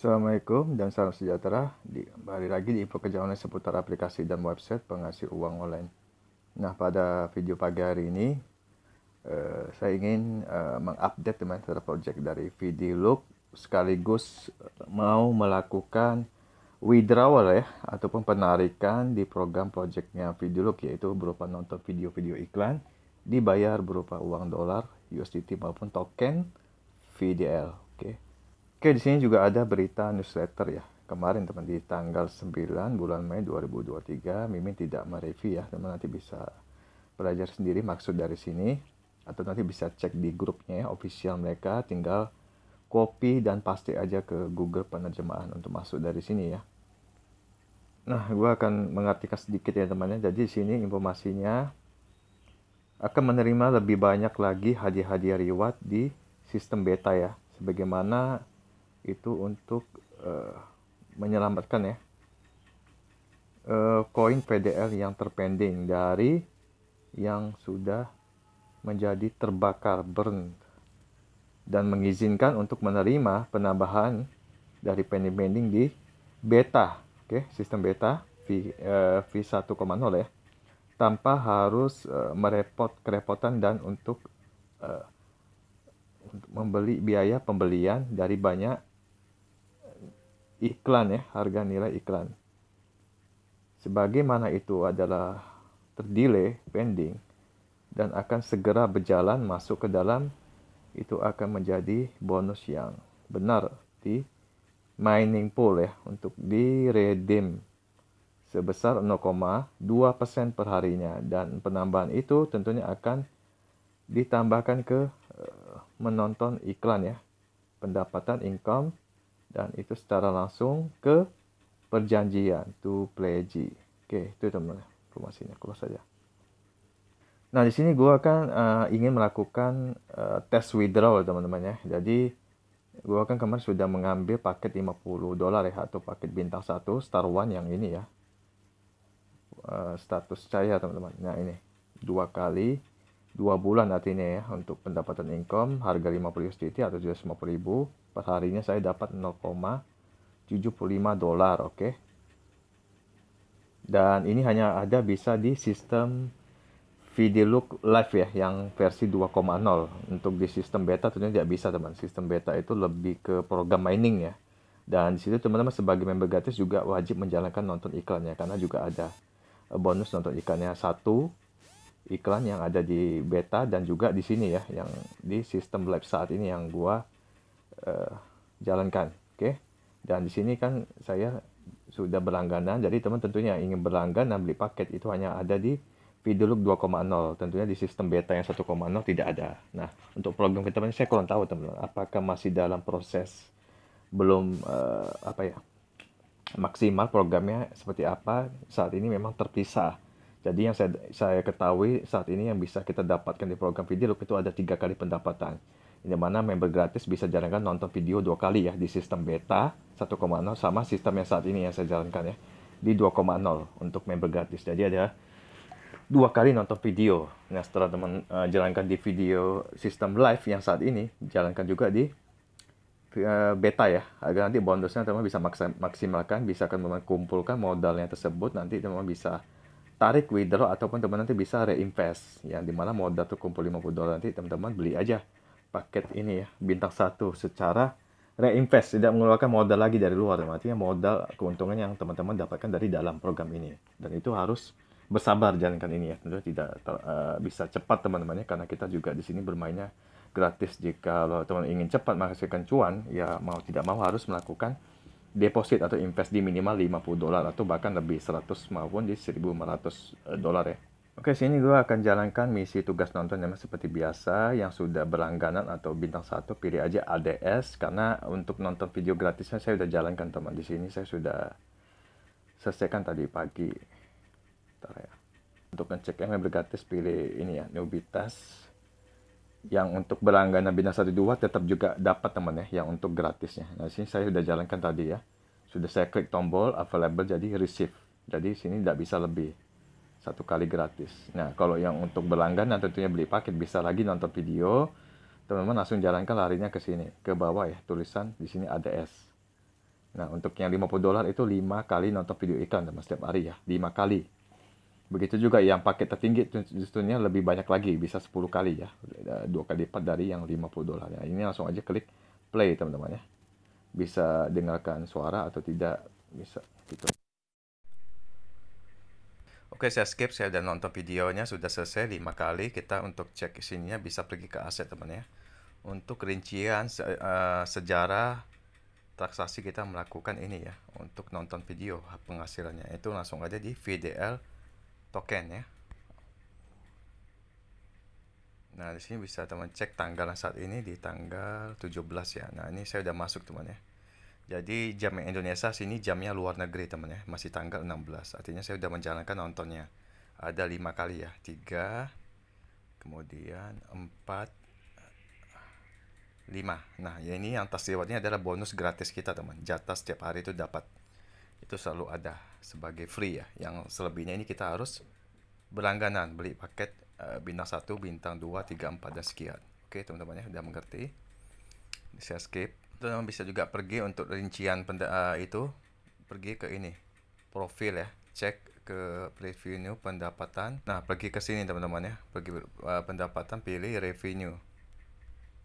Assalamualaikum dan salam sejahtera. Di, kembali lagi di info kerja online seputar aplikasi dan website penghasil uang online. Nah, pada video pagi hari ini, uh, saya ingin uh, mengupdate teman terhadap project dari Look sekaligus mau melakukan withdrawal ya, ataupun penarikan di program projectnya Look yaitu berupa nonton video-video iklan, dibayar berupa uang dolar, USDT maupun token VDL. Oke. Okay Oke, di sini juga ada berita newsletter ya. Kemarin teman di tanggal 9 bulan Mei 2023, Mimin tidak mereview ya. Teman nanti bisa belajar sendiri maksud dari sini atau nanti bisa cek di grupnya ya, official mereka tinggal copy dan paste aja ke Google penerjemahan untuk masuk dari sini ya. Nah, gue akan mengartikan sedikit ya temannya. Jadi di sini informasinya akan menerima lebih banyak lagi hadiah-hadiah reward di sistem beta ya. Sebagaimana itu untuk uh, menyelamatkan ya eh, koin uh, PDL yang terpending dari yang sudah menjadi terbakar burn dan mengizinkan untuk menerima penambahan dari pending pending di beta, oke okay, sistem beta v uh, v 1,0 ya, tanpa harus uh, merepot kerepotan dan untuk uh, untuk membeli biaya pembelian dari banyak iklan ya, harga nilai iklan. Sebagaimana itu adalah terdelay, pending, dan akan segera berjalan masuk ke dalam, itu akan menjadi bonus yang benar di mining pool ya, untuk di-redeem sebesar 0,2% per harinya dan penambahan itu tentunya akan ditambahkan ke eh, menonton iklan ya pendapatan income dan itu secara langsung ke perjanjian to pledge. Oke, itu teman-teman informasinya keluar saja. Nah, di sini gue akan uh, ingin melakukan uh, eh, tes withdraw teman-teman ya. Jadi gue kan kemarin sudah mengambil paket 50 dolar ya atau paket bintang 1 Star One yang ini ya. Uh, status saya teman-teman. Nah, ini dua kali dua bulan artinya ya untuk pendapatan income harga 50 USDT atau lima ribu harinya saya dapat 0,75 dolar oke okay? dan ini hanya ada bisa di sistem Look Live ya yang versi 2.0 untuk di sistem beta tentunya tidak bisa teman sistem beta itu lebih ke program mining ya dan di situ teman-teman sebagai member gratis juga wajib menjalankan nonton iklannya karena juga ada eh, bonus nonton iklannya satu iklan yang ada di beta dan juga di sini ya yang di sistem lab saat ini yang gua uh, jalankan oke okay? dan di sini kan saya sudah berlangganan jadi teman tentunya ingin berlangganan beli paket itu hanya ada di Videolog 2.0 tentunya di sistem beta yang 1.0 tidak ada nah untuk program kita ini saya kurang tahu teman-teman apakah masih dalam proses belum uh, apa ya maksimal programnya seperti apa saat ini memang terpisah jadi yang saya, saya ketahui saat ini yang bisa kita dapatkan di program video itu ada tiga kali pendapatan. Di mana member gratis bisa jalankan nonton video dua kali ya di sistem beta 1.0 sama sistem yang saat ini yang saya jalankan ya di 2.0 untuk member gratis. Jadi ada dua kali nonton video. Nah setelah teman uh, jalankan di video sistem live yang saat ini jalankan juga di eh, beta ya agar nanti bonusnya teman bisa maksimalkan bisa akan kumpulkan modalnya tersebut nanti teman bisa tarik withdraw ataupun teman-teman nanti bisa reinvest ya dimana modal terkumpul 50 dolar nanti teman-teman beli aja paket ini ya bintang satu secara reinvest tidak mengeluarkan modal lagi dari luar artinya modal keuntungan yang teman-teman dapatkan dari dalam program ini dan itu harus bersabar jalankan ini ya tentu tidak ter, uh, bisa cepat teman-temannya karena kita juga di sini bermainnya gratis jika lo teman ingin cepat menghasilkan cuan ya mau tidak mau harus melakukan deposit atau invest di minimal 50 dolar atau bahkan lebih 100 maupun di 1500 eh, dolar ya. Oke, sini gue akan jalankan misi tugas nonton yang seperti biasa yang sudah berlangganan atau bintang satu pilih aja ADS karena untuk nonton video gratisnya saya sudah jalankan teman di sini saya sudah selesaikan tadi pagi. ya. Untuk ngecek yang bergratis pilih ini ya, Nubitas yang untuk berlangganan bina 12 tetap juga dapat teman ya yang untuk gratisnya. Nah, sini saya sudah jalankan tadi ya. Sudah saya klik tombol available jadi receive. Jadi sini tidak bisa lebih satu kali gratis. Nah, kalau yang untuk berlangganan tentunya beli paket bisa lagi nonton video. Teman-teman langsung jalankan larinya ke sini, ke bawah ya, tulisan di sini ada S. Nah, untuk yang 50 dolar itu 5 kali nonton video iklan teman setiap hari ya, 5 kali Begitu juga yang paket tertinggi justrunya lebih banyak lagi, bisa 10 kali ya. Dua kali lipat dari yang 50 dolar. Ya. Ini langsung aja klik play teman-teman ya. Bisa dengarkan suara atau tidak, bisa gitu. Oke, saya skip, saya udah nonton videonya, sudah selesai 5 kali. Kita untuk cek isinya bisa pergi ke aset teman ya. Untuk rincian se uh, sejarah transaksi kita melakukan ini ya. Untuk nonton video penghasilannya itu langsung aja di VDL token ya nah di sini bisa teman cek tanggal saat ini di tanggal 17 ya nah ini saya udah masuk teman ya jadi jam Indonesia sini jamnya luar negeri teman ya masih tanggal 16 artinya saya udah menjalankan nontonnya ada 5 kali ya 3 kemudian 4 5. nah ya ini yang tas rewardnya adalah bonus gratis kita teman jatah setiap hari itu dapat itu selalu ada sebagai free ya. Yang selebihnya ini kita harus berlangganan beli paket uh, bintang 1, bintang 2, 3, 4 dan sekian. Oke, teman-teman ya sudah mengerti. Saya skip. Teman-teman bisa juga pergi untuk rincian penda, uh, itu pergi ke ini profil ya. Cek ke revenue pendapatan. Nah, pergi ke sini teman-teman ya. Pergi uh, pendapatan pilih revenue.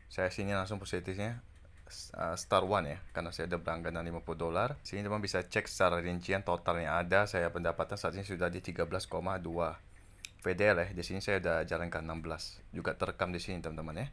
Saya sini langsung positifnya Uh, Star One ya karena saya ada berlangganan 50 dolar sini teman bisa cek secara rincian totalnya ada saya pendapatan saat ini sudah di 13,2 VDL ya di sini saya udah jalankan 16 juga terekam di sini teman-teman ya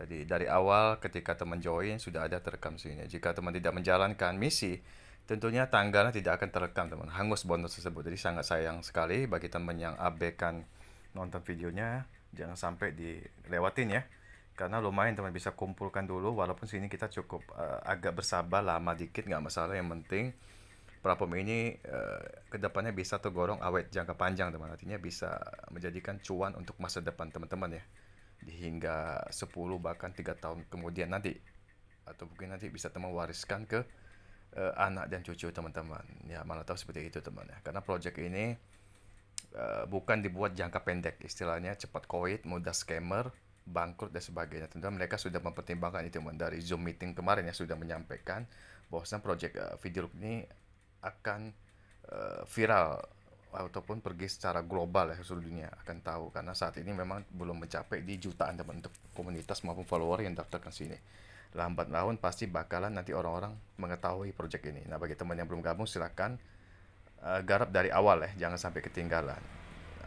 jadi dari awal ketika teman join sudah ada terekam sini ya. jika teman tidak menjalankan misi tentunya tanggalnya tidak akan terekam teman hangus bonus tersebut jadi sangat sayang sekali bagi teman yang abaikan nonton videonya jangan sampai dilewatin ya karena lumayan teman bisa kumpulkan dulu walaupun sini kita cukup uh, agak bersabar lama dikit nggak masalah yang penting platform ini uh, eh, kedepannya bisa tergorong awet jangka panjang teman artinya bisa menjadikan cuan untuk masa depan teman-teman ya hingga 10 bahkan tiga tahun kemudian nanti atau mungkin nanti bisa teman wariskan ke uh, anak dan cucu teman-teman ya mana tahu seperti itu teman ya karena project ini uh, bukan dibuat jangka pendek istilahnya cepat koit mudah scammer bangkrut dan sebagainya. Tentu mereka sudah mempertimbangkan itu dari Zoom meeting kemarin yang sudah menyampaikan bahwasanya project uh, eh, video ini akan uh, viral ataupun pergi secara global ya seluruh dunia akan tahu karena saat ini memang belum mencapai di jutaan teman untuk komunitas maupun follower yang daftar ke sini lambat laun pasti bakalan nanti orang-orang mengetahui project ini nah bagi teman yang belum gabung silahkan uh, eh, garap dari awal ya jangan sampai ketinggalan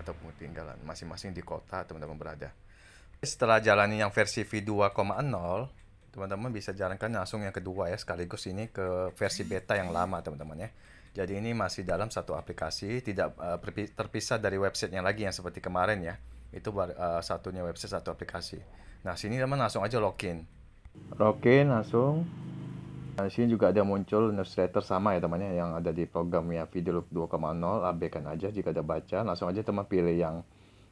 ataupun ketinggalan masing-masing di kota teman-teman berada setelah jalani yang versi V2,0, teman-teman bisa jalankan langsung yang kedua ya, sekaligus ini ke versi beta yang lama teman-teman ya. Jadi ini masih dalam satu aplikasi, tidak eh, terpisah dari websitenya lagi yang seperti kemarin ya. Itu uh, satunya website, satu aplikasi. Nah, sini teman langsung aja login. Login langsung. Nah, sini juga ada muncul newsletter sama ya temannya yang ada di program ya video 2.0, abaikan aja jika ada baca, langsung aja teman pilih yang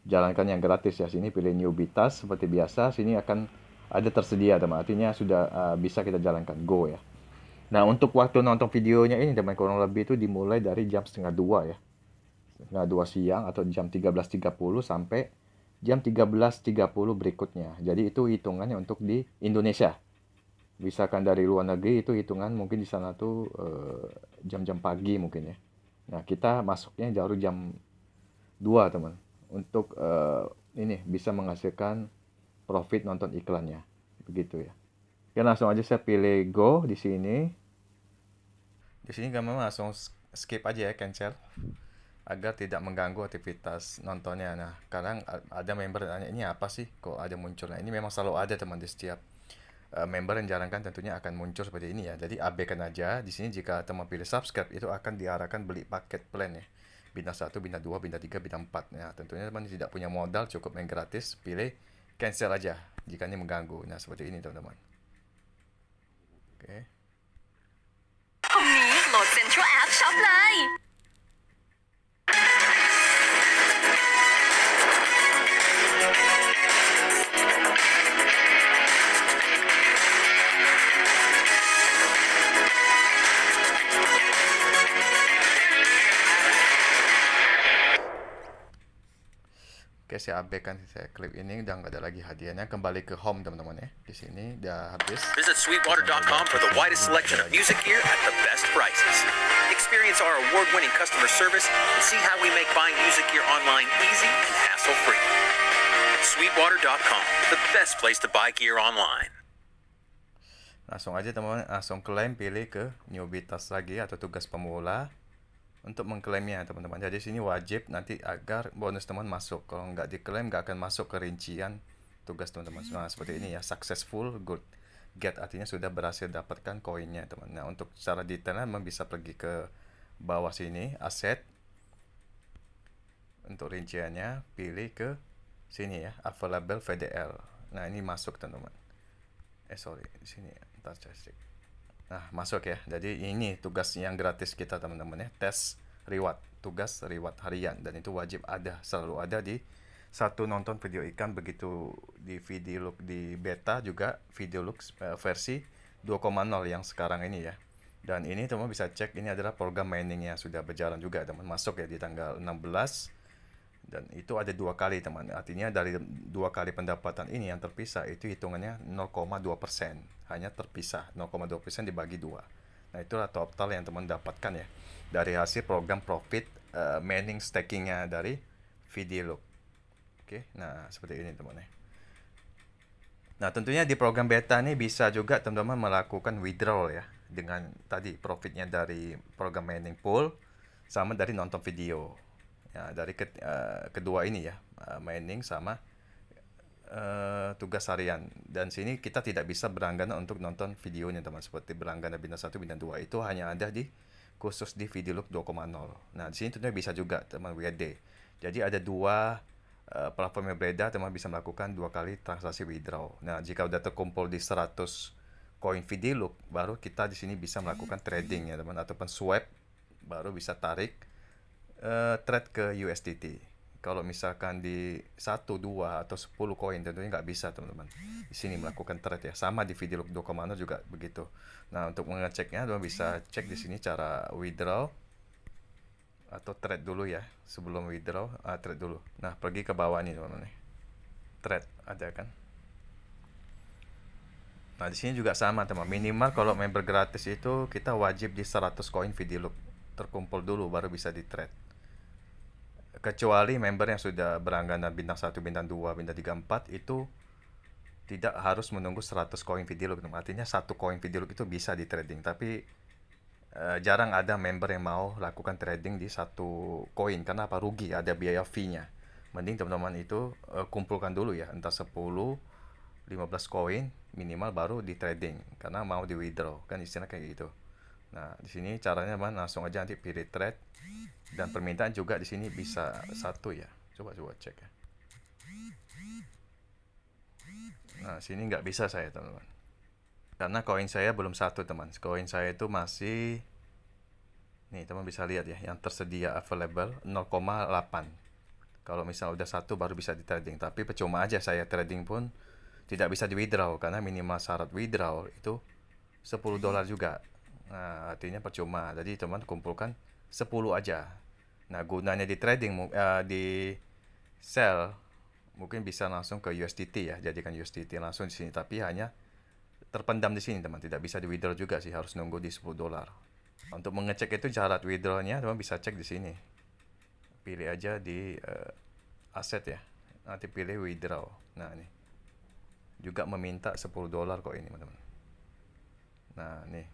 jalankan yang gratis ya sini pilih new bitas seperti biasa sini akan ada tersedia teman artinya sudah uh, bisa kita jalankan go ya nah untuk waktu nonton videonya ini teman kurang lebih itu dimulai dari jam setengah dua ya setengah dua siang atau jam 13.30 sampai jam 13.30 berikutnya jadi itu hitungannya untuk di Indonesia misalkan dari luar negeri itu hitungan mungkin di sana tuh eh, jam-jam uh, pagi mungkin ya nah kita masuknya jauh-jauh jam 2 teman untuk uh, ini bisa menghasilkan profit nonton iklannya begitu ya ya langsung aja saya pilih go di sini di sini kamu langsung skip aja ya cancel agar tidak mengganggu aktivitas nontonnya nah kadang ada member yang nanya ini apa sih kok ada munculnya? ini memang selalu ada teman di setiap eh, member yang jarang kan tentunya akan muncul seperti ini ya jadi abaikan aja di sini jika teman pilih subscribe itu akan diarahkan beli paket plan ya bintang 1, bintang 2, bintang 3, bintang 4. Ya, tentunya teman tidak punya modal, cukup main gratis, pilih cancel aja jika ini mengganggu. Nah, seperti ini teman-teman. Okay. Oke. Okay. Central App Shop Line. Oke, saya abaikan saya klip ini udah nggak ada lagi hadiahnya. Kembali ke home teman-teman ya. Di sini udah habis. Visit sweetwater.com for the widest selection of music gear at the best prices. Experience our award-winning customer service and see how we make buying music gear online easy and hassle-free. Sweetwater.com, the best place to buy gear online. Langsung aja teman-teman, langsung klaim pilih ke newbie task lagi atau tugas pemula untuk mengklaimnya teman-teman jadi sini wajib nanti agar bonus teman masuk kalau nggak diklaim nggak akan masuk ke rincian tugas teman-teman nah seperti ini ya successful good get artinya sudah berhasil dapatkan koinnya teman nah untuk cara detailnya memang bisa pergi ke bawah sini aset untuk rinciannya pilih ke sini ya available VDL nah ini masuk teman-teman eh sorry sini ya. ntar saya cek Nah, masuk ya. Jadi ini tugas yang gratis kita teman-teman ya, tes reward, tugas reward harian dan itu wajib ada, selalu ada di satu nonton video ikan begitu di video look di beta juga video look eh, versi 2.0 yang sekarang ini ya. Dan ini teman teman bisa cek ini adalah program mining yang sudah berjalan juga teman masuk ya di tanggal 16 dan itu ada dua kali teman artinya dari dua kali pendapatan ini yang terpisah itu hitungannya 0,2 persen hanya terpisah 0,2 persen dibagi dua nah itulah total yang teman dapatkan ya dari hasil program profit uh, eh, mining stakingnya dari video loop oke okay? nah seperti ini teman ya nah tentunya di program beta ini bisa juga teman-teman melakukan withdrawal ya dengan tadi profitnya dari program mining pool sama dari nonton video ya, dari ke, uh, kedua ini ya uh, mining sama uh, tugas harian dan sini kita tidak bisa berlangganan untuk nonton videonya teman seperti berlangganan bintang satu bintang dua itu hanya ada di khusus di video look 2.0 nah di sini tentunya bisa juga teman WD jadi ada dua platform yang berbeda teman bisa melakukan dua kali transaksi withdraw nah jika sudah terkumpul di 100 koin video look baru kita di sini bisa melakukan trading ya teman ataupun swap baru bisa tarik uh, eh, trade ke USDT kalau misalkan di 1, 2, atau 10 koin tentunya nggak bisa teman-teman di sini melakukan trade ya sama di video dokumenter juga begitu nah untuk mengeceknya teman bisa cek di sini cara withdraw atau trade dulu ya sebelum withdraw uh, ah, trade dulu nah pergi ke bawah nih teman-teman trade ada kan nah di sini juga sama teman minimal kalau member gratis itu kita wajib di 100 koin video terkumpul dulu baru bisa di trade kecuali member yang sudah berlangganan bintang 1, bintang 2, bintang 3, 4 itu tidak harus menunggu 100 koin video loop. Artinya satu koin video loop itu bisa di trading, tapi uh, jarang ada member yang mau lakukan trading di satu koin karena apa rugi, ada biaya fee-nya. Mending teman-teman itu uh, kumpulkan dulu ya, entah 10, 15 koin minimal baru di trading karena mau di withdraw kan istilahnya kayak gitu. Nah, di sini caranya mana langsung aja nanti pilih trade dan permintaan juga di sini bisa satu ya. Coba coba cek ya. Nah, sini nggak bisa saya, teman-teman. Karena koin saya belum satu, teman. Koin saya itu masih Nih, teman bisa lihat ya, yang tersedia available 0,8. Kalau misal udah satu baru bisa di trading, tapi percuma aja saya trading pun tidak bisa di withdraw karena minimal syarat withdraw itu 10 dolar juga Nah, artinya percuma. Jadi teman kumpulkan 10 aja. Nah, gunanya di trading uh, di sell mungkin bisa langsung ke USDT ya, jadikan USDT langsung di sini tapi hanya terpendam di sini teman, tidak bisa di withdraw juga sih, harus nunggu di 10 dolar. Untuk mengecek itu cara withdrawnya teman bisa cek di sini. Pilih aja di uh, eh, aset ya. Nanti pilih withdraw. Nah, ini. Juga meminta 10 dolar kok ini, teman-teman. Nah, nih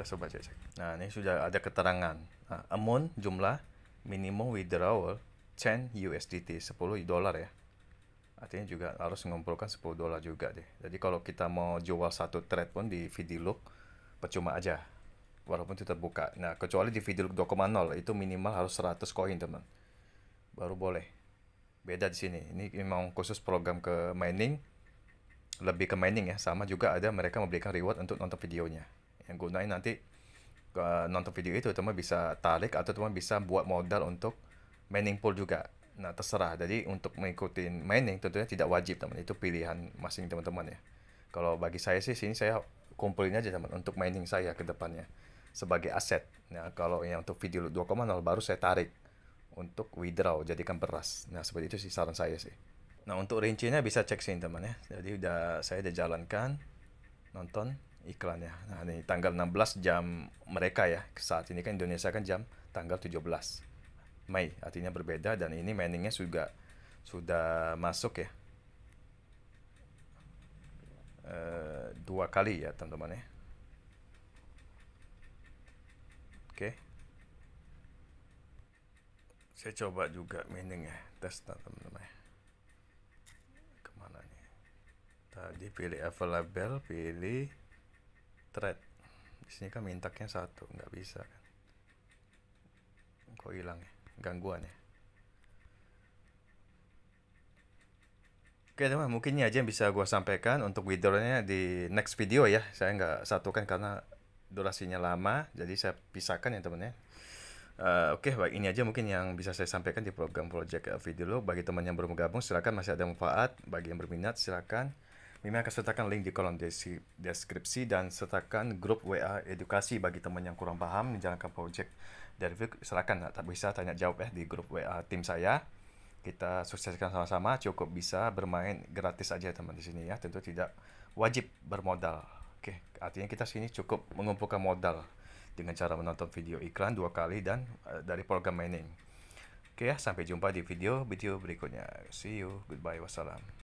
Kita coba cek. Nah, ini sudah ada keterangan. Nah, amount jumlah minimum withdrawal 10 USDT, 10 dolar ya. Artinya juga harus mengumpulkan 10 dolar juga deh. Jadi kalau kita mau jual satu trade pun di Vidilook percuma aja. Walaupun itu terbuka. Nah, kecuali di Vidilook 2.0 itu minimal harus 100 koin, teman. Baru boleh. Beda di sini. Ini memang khusus program ke mining lebih ke mining ya sama juga ada mereka memberikan reward untuk nonton videonya yang gunain nanti uh, nonton video itu teman bisa tarik atau teman bisa buat modal untuk mining pool juga nah terserah jadi untuk mengikuti mining tentunya tidak wajib teman itu pilihan masing teman-teman ya kalau bagi saya sih sini saya kumpulin aja teman untuk mining saya ke depannya sebagai aset nah kalau yang untuk video 2,0 baru saya tarik untuk withdraw jadikan beras nah seperti itu sih saran saya sih nah untuk rinciannya bisa cek sini teman ya jadi udah saya udah jalankan nonton iklannya. Nah, ini tanggal 16 jam mereka ya. Saat ini kan Indonesia kan jam tanggal 17 Mei, artinya berbeda dan ini miningnya juga sudah masuk ya. E, dua kali ya, teman-teman ya. Oke. Saya coba juga mining ya, tes teman-teman. ya Kemana nih? Tadi pilih available, pilih thread di sini kan mintaknya satu nggak bisa kan kok hilang ya gangguan ya Oke teman, mungkin ini aja yang bisa gue sampaikan untuk videonya di next video ya. Saya nggak satukan karena durasinya lama, jadi saya pisahkan ya teman ya. Uh, Oke, okay, baik ini aja mungkin yang bisa saya sampaikan di program Project Video. Bagi teman yang belum gabung, silakan masih ada manfaat. Bagi yang berminat, silakan Mimi akan sertakan link di kolom deskripsi dan sertakan grup WA edukasi bagi teman yang kurang paham menjalankan project dari silakan tak bisa tanya jawab ya di grup WA tim saya. Kita sukseskan sama-sama, cukup bisa bermain gratis aja teman di sini ya. Tentu tidak wajib bermodal. Oke, artinya kita sini cukup mengumpulkan modal dengan cara menonton video iklan dua kali dan uh, dari program mining. Oke ya, sampai jumpa di video-video berikutnya. See you, goodbye, wassalam.